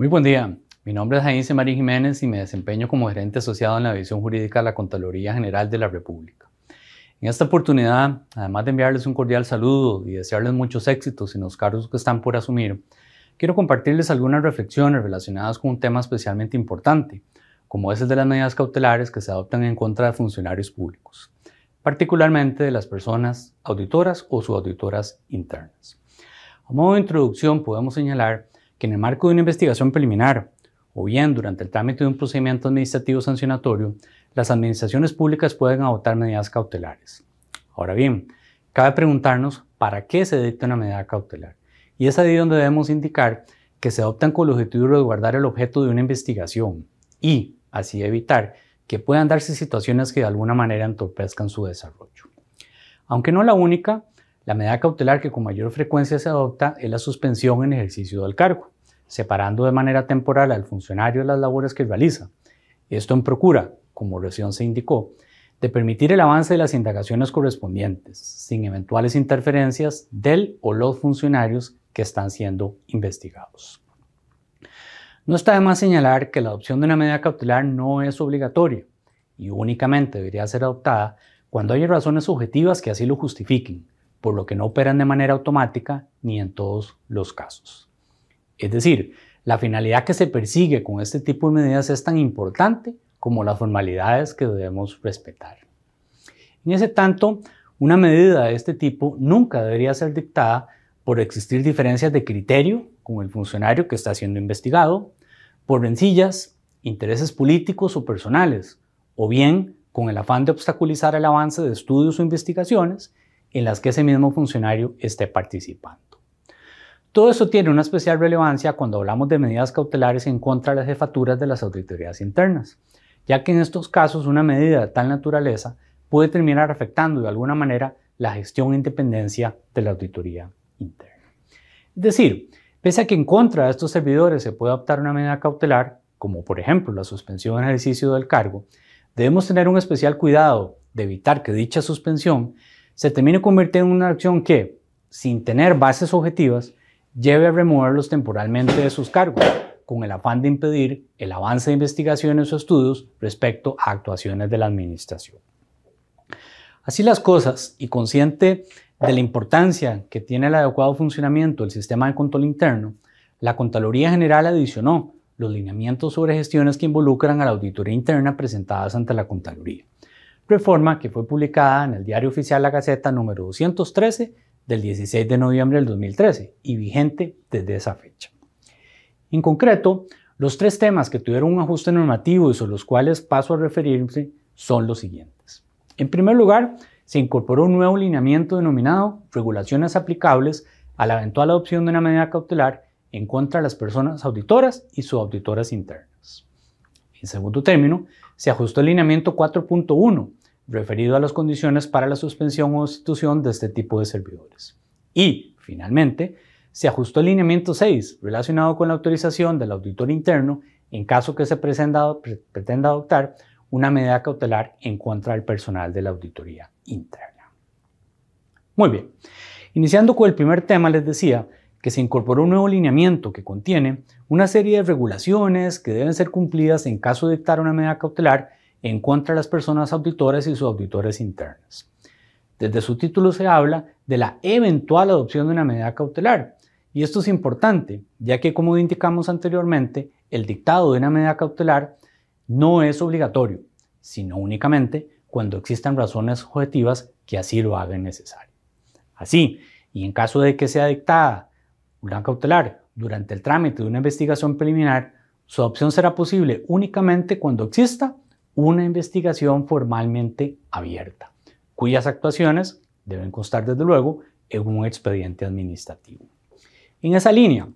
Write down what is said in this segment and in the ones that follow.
Muy buen día. Mi nombre es Jaime Marín Jiménez y me desempeño como gerente asociado en la División Jurídica de la Contraloría General de la República. En esta oportunidad, además de enviarles un cordial saludo y desearles muchos éxitos en los cargos que están por asumir, quiero compartirles algunas reflexiones relacionadas con un tema especialmente importante, como es el de las medidas cautelares que se adoptan en contra de funcionarios públicos, particularmente de las personas auditoras o subauditoras internas. A modo de introducción, podemos señalar que en el marco de una investigación preliminar o bien durante el trámite de un procedimiento administrativo sancionatorio, las administraciones públicas pueden adoptar medidas cautelares. Ahora bien, cabe preguntarnos para qué se dicta una medida cautelar. Y es ahí donde debemos indicar que se adoptan con el objetivo de resguardar el objeto de una investigación y, así evitar que puedan darse situaciones que de alguna manera entorpezcan su desarrollo. Aunque no la única, la medida cautelar que con mayor frecuencia se adopta es la suspensión en ejercicio del cargo, separando de manera temporal al funcionario de las labores que realiza. Esto en procura, como recién se indicó, de permitir el avance de las indagaciones correspondientes, sin eventuales interferencias del o los funcionarios que están siendo investigados. No está de más señalar que la adopción de una medida cautelar no es obligatoria y únicamente debería ser adoptada cuando haya razones objetivas que así lo justifiquen, por lo que no operan de manera automática ni en todos los casos. Es decir, la finalidad que se persigue con este tipo de medidas es tan importante como las formalidades que debemos respetar. En ese tanto, una medida de este tipo nunca debería ser dictada por existir diferencias de criterio con el funcionario que está siendo investigado, por rencillas, intereses políticos o personales, o bien con el afán de obstaculizar el avance de estudios o investigaciones en las que ese mismo funcionario esté participando. Todo eso tiene una especial relevancia cuando hablamos de medidas cautelares en contra de las jefaturas de las auditorías internas, ya que en estos casos una medida de tal naturaleza puede terminar afectando de alguna manera la gestión e independencia de la auditoría interna. Es decir, pese a que en contra de estos servidores se puede adoptar una medida cautelar, como por ejemplo la suspensión en ejercicio del cargo, debemos tener un especial cuidado de evitar que dicha suspensión se termine convirtiendo en una acción que, sin tener bases objetivas, lleve a removerlos temporalmente de sus cargos, con el afán de impedir el avance de investigaciones o estudios respecto a actuaciones de la administración. Así las cosas, y consciente de la importancia que tiene el adecuado funcionamiento del sistema de control interno, la Contraloría General adicionó los lineamientos sobre gestiones que involucran a la auditoría interna presentadas ante la Contraloría reforma que fue publicada en el Diario Oficial La Gaceta número 213 del 16 de noviembre del 2013 y vigente desde esa fecha. En concreto, los tres temas que tuvieron un ajuste normativo y sobre los cuales paso a referirme son los siguientes. En primer lugar, se incorporó un nuevo lineamiento denominado Regulaciones aplicables a la eventual adopción de una medida cautelar en contra de las personas auditoras y subauditoras internas. En segundo término, se ajustó el lineamiento 4.1 referido a las condiciones para la suspensión o sustitución de este tipo de servidores. Y, finalmente, se ajustó el lineamiento 6 relacionado con la autorización del auditor interno en caso que se pretenda, pretenda adoptar una medida cautelar en contra del personal de la auditoría interna. Muy bien, iniciando con el primer tema, les decía que se incorporó un nuevo lineamiento que contiene una serie de regulaciones que deben ser cumplidas en caso de dictar una medida cautelar en contra de las personas auditores y sus auditores internos. Desde su título se habla de la eventual adopción de una medida cautelar. Y esto es importante, ya que como indicamos anteriormente, el dictado de una medida cautelar no es obligatorio, sino únicamente cuando existan razones objetivas que así lo hagan necesario. Así, y en caso de que sea dictada una cautelar durante el trámite de una investigación preliminar, su adopción será posible únicamente cuando exista una investigación formalmente abierta, cuyas actuaciones deben constar desde luego en un expediente administrativo. En esa línea,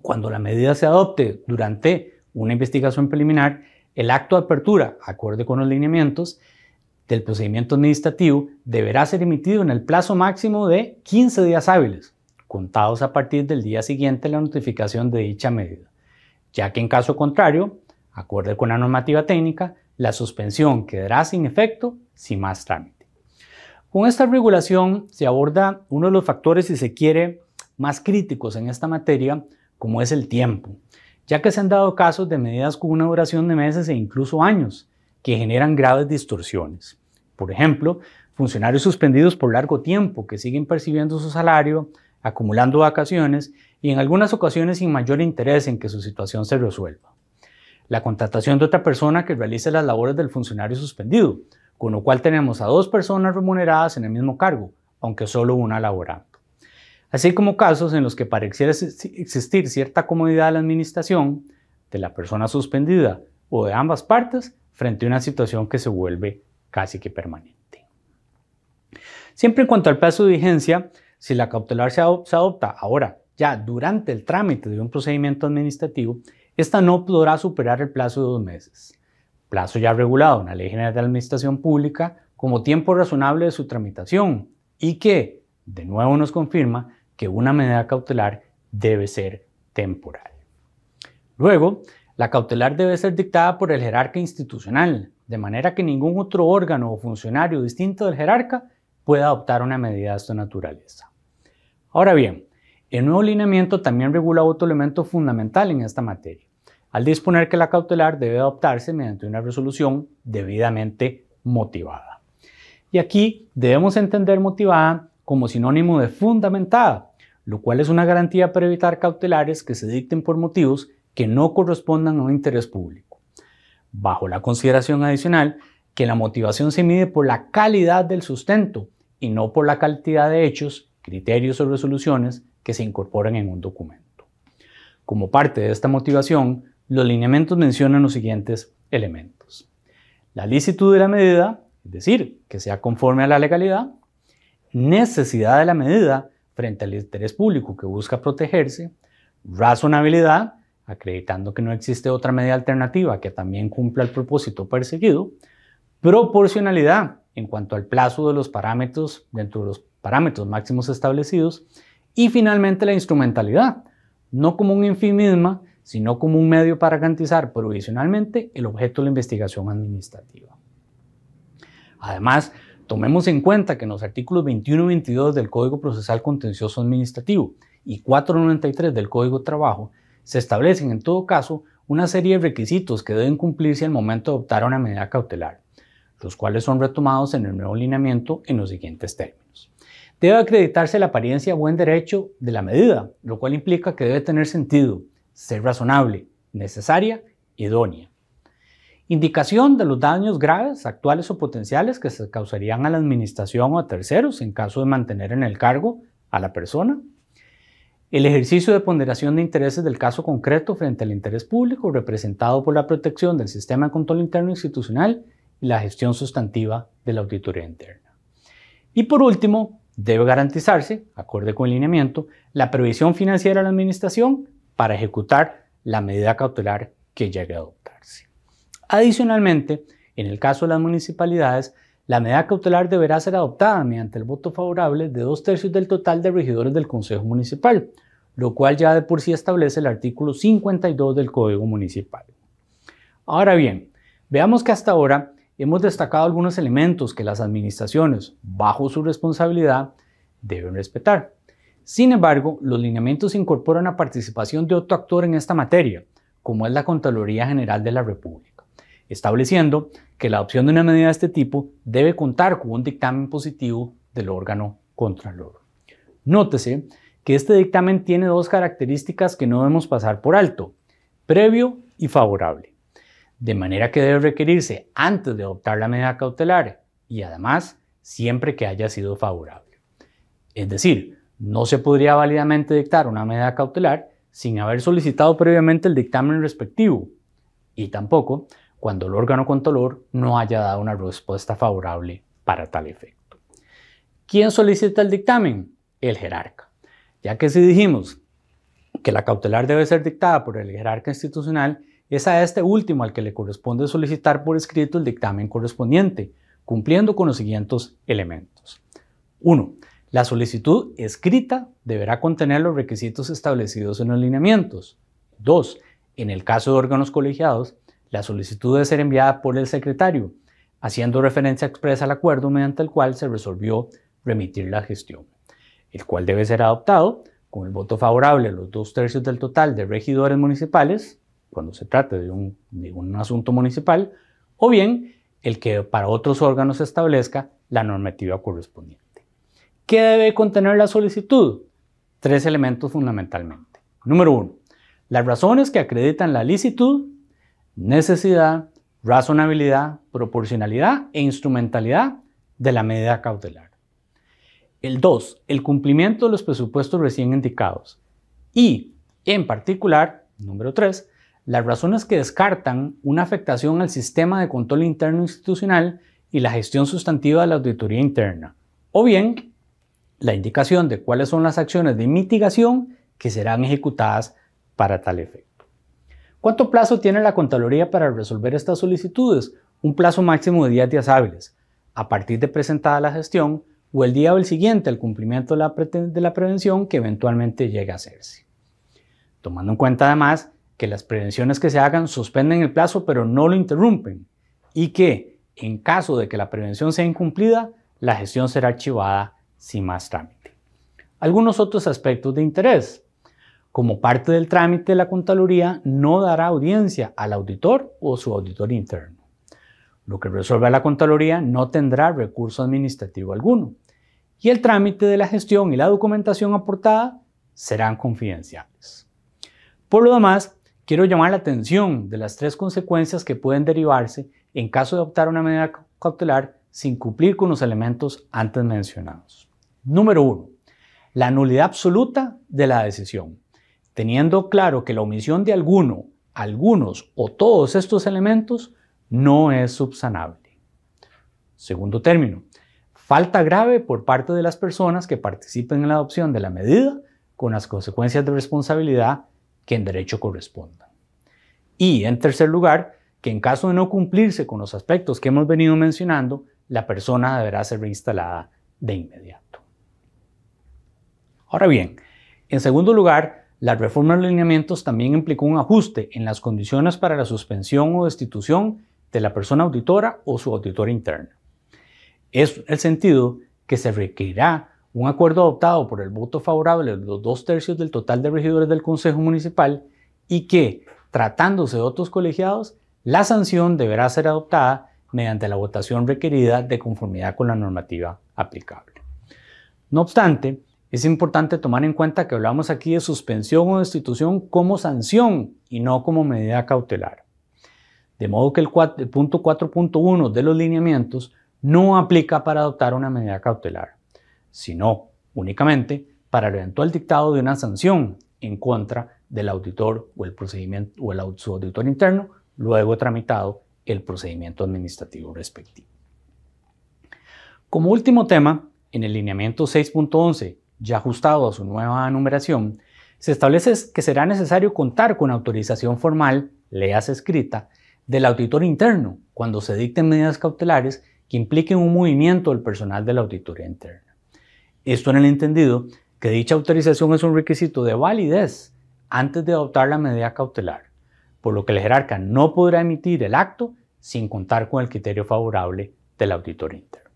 cuando la medida se adopte durante una investigación preliminar, el acto de apertura, acorde con los lineamientos del procedimiento administrativo, deberá ser emitido en el plazo máximo de 15 días hábiles, contados a partir del día siguiente a la notificación de dicha medida, ya que en caso contrario, acorde con la normativa técnica, la suspensión quedará sin efecto sin más trámite. Con esta regulación se aborda uno de los factores, si se quiere, más críticos en esta materia, como es el tiempo, ya que se han dado casos de medidas con una duración de meses e incluso años, que generan graves distorsiones. Por ejemplo, funcionarios suspendidos por largo tiempo que siguen percibiendo su salario, acumulando vacaciones y en algunas ocasiones sin mayor interés en que su situación se resuelva la contratación de otra persona que realice las labores del funcionario suspendido, con lo cual tenemos a dos personas remuneradas en el mismo cargo, aunque solo una laborando. Así como casos en los que pareciera existir cierta comodidad de la administración, de la persona suspendida o de ambas partes frente a una situación que se vuelve casi que permanente. Siempre en cuanto al plazo de vigencia, si la cautelar se, adopta ahora, ya durante el trámite de un procedimiento administrativo, esta no podrá superar el plazo de dos meses, plazo ya regulado en la Ley General de Administración Pública como tiempo razonable de su tramitación y que, de nuevo, nos confirma que una medida cautelar debe ser temporal. Luego, la cautelar debe ser dictada por el jerarca institucional, de manera que ningún otro órgano o funcionario distinto del jerarca pueda adoptar una medida de esta naturaleza. Ahora bien, el nuevo lineamiento también regula otro elemento fundamental en esta materia, al disponer que la cautelar debe adoptarse mediante una resolución debidamente motivada. Y aquí debemos entender motivada como sinónimo de fundamentada, lo cual es una garantía para evitar cautelares que se dicten por motivos que no correspondan a un interés público. Bajo la consideración adicional que la motivación se mide por la calidad del sustento y no por la cantidad de hechos, criterios o resoluciones que se incorporan en un documento. Como parte de esta motivación, los lineamientos mencionan los siguientes elementos. La licitud de la medida, es decir, que sea conforme a la legalidad. Necesidad de la medida frente al interés público que busca protegerse. Razonabilidad, acreditando que no existe otra medida alternativa que también cumpla el propósito perseguido. Proporcionalidad, en cuanto al plazo de los parámetros, dentro de los parámetros máximos establecidos. Y finalmente la instrumentalidad, no como un en misma, sino como un medio para garantizar provisionalmente el objeto de la investigación administrativa. Además, tomemos en cuenta que en los artículos 21 y 22 del Código Procesal Contencioso Administrativo y 493 del Código de Trabajo se establecen en todo caso una serie de requisitos que deben cumplirse al momento de adoptar una medida cautelar, los cuales son retomados en el nuevo lineamiento en los siguientes términos. Debe acreditarse la apariencia buen derecho de la medida, lo cual implica que debe tener sentido, ser razonable, necesaria, idónea. Indicación de los daños graves, actuales o potenciales que se causarían a la administración o a terceros en caso de mantener en el cargo a la persona. El ejercicio de ponderación de intereses del caso concreto frente al interés público representado por la protección del sistema de control interno institucional y la gestión sustantiva de la auditoría interna. Y por último, debe garantizarse, acorde con el lineamiento, la previsión financiera de la administración para ejecutar la medida cautelar que llegue a adoptarse. Adicionalmente, en el caso de las municipalidades, la medida cautelar deberá ser adoptada mediante el voto favorable de dos tercios del total de regidores del Consejo Municipal, lo cual ya de por sí establece el artículo 52 del Código Municipal. Ahora bien, veamos que hasta ahora hemos destacado algunos elementos que las administraciones, bajo su responsabilidad, deben respetar. Sin embargo, los lineamientos incorporan la participación de otro actor en esta materia, como es la Contraloría General de la República, estableciendo que la adopción de una medida de este tipo debe contar con un dictamen positivo del órgano contralor. Nótese que este dictamen tiene dos características que no debemos pasar por alto, previo y favorable, de manera que debe requerirse antes de adoptar la medida cautelar y además siempre que haya sido favorable. Es decir, no se podría válidamente dictar una medida cautelar sin haber solicitado previamente el dictamen respectivo y tampoco cuando el órgano controlador no haya dado una respuesta favorable para tal efecto. ¿Quién solicita el dictamen? El jerarca. Ya que si dijimos que la cautelar debe ser dictada por el jerarca institucional, es a este último al que le corresponde solicitar por escrito el dictamen correspondiente, cumpliendo con los siguientes elementos. 1 la solicitud escrita deberá contener los requisitos establecidos en los lineamientos. 2. En el caso de órganos colegiados, la solicitud debe ser enviada por el secretario, haciendo referencia expresa al acuerdo mediante el cual se resolvió remitir la gestión, el cual debe ser adoptado con el voto favorable de los dos tercios del total de regidores municipales, cuando se trate de un asunto municipal, o bien el que para otros órganos establezca la normativa correspondiente. ¿Qué debe contener la solicitud? Tres elementos fundamentalmente. Número uno, las razones que acreditan la licitud, necesidad, razonabilidad, proporcionalidad e instrumentalidad de la medida cautelar. El dos. El cumplimiento de los presupuestos recién indicados. Y, en particular, número tres, Las razones que descartan una afectación al sistema de control interno institucional y la gestión sustantiva de la auditoría interna. O bien, la indicación de cuáles son las acciones de mitigación que serán ejecutadas para tal efecto. ¿Cuánto plazo tiene la Contraloría para resolver estas solicitudes? Un plazo máximo de 10 días hábiles, a partir de presentada la gestión o el día o el siguiente al cumplimiento de la, de la prevención que eventualmente llegue a hacerse. Tomando en cuenta además que las prevenciones que se hagan suspenden el plazo pero no lo interrumpen y que, en caso de que la prevención sea incumplida, la gestión será archivada sin más trámite. Algunos otros aspectos de interés. Como parte del trámite, la Contraloría no dará audiencia al auditor o su auditor interno. Lo que resuelva la Contraloría no tendrá recurso administrativo alguno. Y el trámite de la gestión y la documentación aportada serán confidenciales. Por lo demás, quiero llamar la atención de las tres consecuencias que pueden derivarse en caso de optar una medida cautelar sin cumplir con los elementos antes mencionados. Número uno, la nulidad absoluta de la decisión. Teniendo claro que la omisión de alguno, algunos o todos estos elementos no es subsanable. Segundo término, falta grave por parte de las personas que participen en la adopción de la medida con las consecuencias de responsabilidad que en derecho correspondan. Y en tercer lugar, que en caso de no cumplirse con los aspectos que hemos venido mencionando, la persona deberá ser reinstalada de inmediato. Ahora bien, en segundo lugar, la reforma de lineamientos también implicó un ajuste en las condiciones para la suspensión o destitución de la persona auditora o su auditora interna. Es el sentido que se requerirá un acuerdo adoptado por el voto favorable de los dos tercios del total de regidores del Consejo Municipal y que, tratándose de otros colegiados, la sanción deberá ser adoptada mediante la votación requerida de conformidad con la normativa aplicable. No obstante, es importante tomar en cuenta que hablamos aquí de suspensión o destitución como sanción y no como medida cautelar. De modo que el, punto 4.1 de los lineamientos no aplica para adoptar una medida cautelar, sino únicamente para el eventual dictado de una sanción en contra del auditor o el procedimiento o el su auditor interno, luego tramitado el procedimiento administrativo respectivo. Como último tema, en el lineamiento 6.11 ya ajustado a su nueva numeración, se establece que será necesario contar con autorización formal, leas escrita, del auditor interno cuando se dicten medidas cautelares que impliquen un movimiento del personal de la auditoría interna. Esto en el entendido que dicha autorización es un requisito de validez antes de adoptar la medida cautelar, por lo que el jerarca no podrá emitir el acto sin contar con el criterio favorable del auditor interno.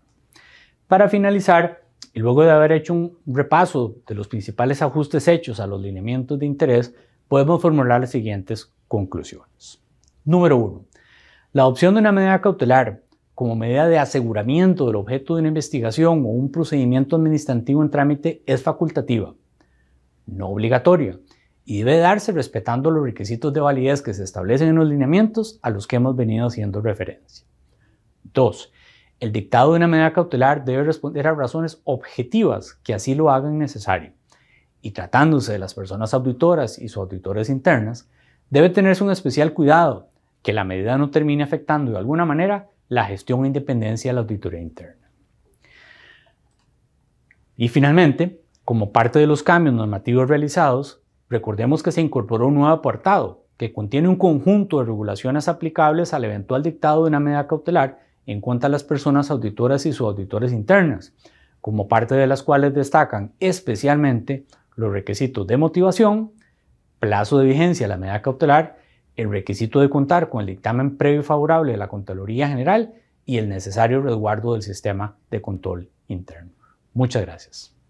Para finalizar, y luego de haber hecho un repaso de los principales ajustes hechos a los lineamientos de interés, podemos formular las siguientes conclusiones. Número 1. La adopción de una medida cautelar como medida de aseguramiento del objeto de una investigación o un procedimiento administrativo en trámite es facultativa, no obligatoria, y debe darse respetando los requisitos de validez que se establecen en los lineamientos a los que hemos venido haciendo referencia. 2. El dictado de una medida cautelar debe responder a razones objetivas que así lo hagan necesario. Y tratándose de las personas auditoras y sus auditores internas, debe tenerse un especial cuidado que la medida no termine afectando de alguna manera la gestión e independencia de la auditoría interna. Y finalmente, como parte de los cambios normativos realizados, recordemos que se incorporó un nuevo apartado que contiene un conjunto de regulaciones aplicables al eventual dictado de una medida cautelar en cuanto a las personas auditoras y sus auditores internas, como parte de las cuales destacan especialmente los requisitos de motivación, plazo de vigencia de la medida cautelar, el requisito de contar con el dictamen previo y favorable de la Contraloría General y el necesario resguardo del sistema de control interno. Muchas gracias.